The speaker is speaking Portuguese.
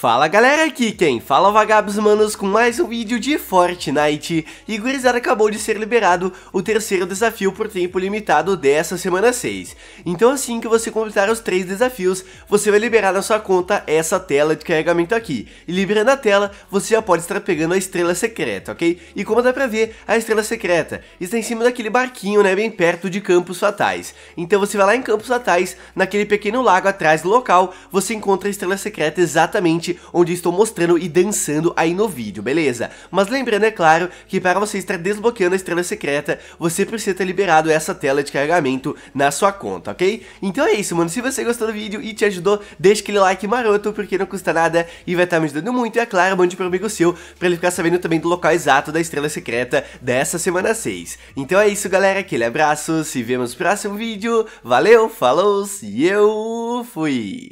Fala galera, aqui quem fala é Vagabos Manos com mais um vídeo de Fortnite E gurizada acabou de ser liberado o terceiro desafio por tempo limitado dessa semana 6 Então assim que você completar os três desafios, você vai liberar na sua conta essa tela de carregamento aqui E liberando a tela, você já pode estar pegando a estrela secreta, ok? E como dá pra ver, a estrela secreta está em cima daquele barquinho, né, bem perto de Campos Fatais Então você vai lá em Campos Fatais, naquele pequeno lago atrás do local, você encontra a estrela secreta exatamente onde estou mostrando e dançando aí no vídeo, beleza? Mas lembrando, é claro, que para você estar desbloqueando a estrela secreta, você precisa ter liberado essa tela de carregamento na sua conta, ok? Então é isso, mano, se você gostou do vídeo e te ajudou, deixa aquele like maroto, porque não custa nada e vai estar tá me ajudando muito, e é claro, mande para um amigo seu, para ele ficar sabendo também do local exato da estrela secreta dessa semana 6. Então é isso, galera, aquele abraço, se vemos no próximo vídeo, valeu, falou e eu fui!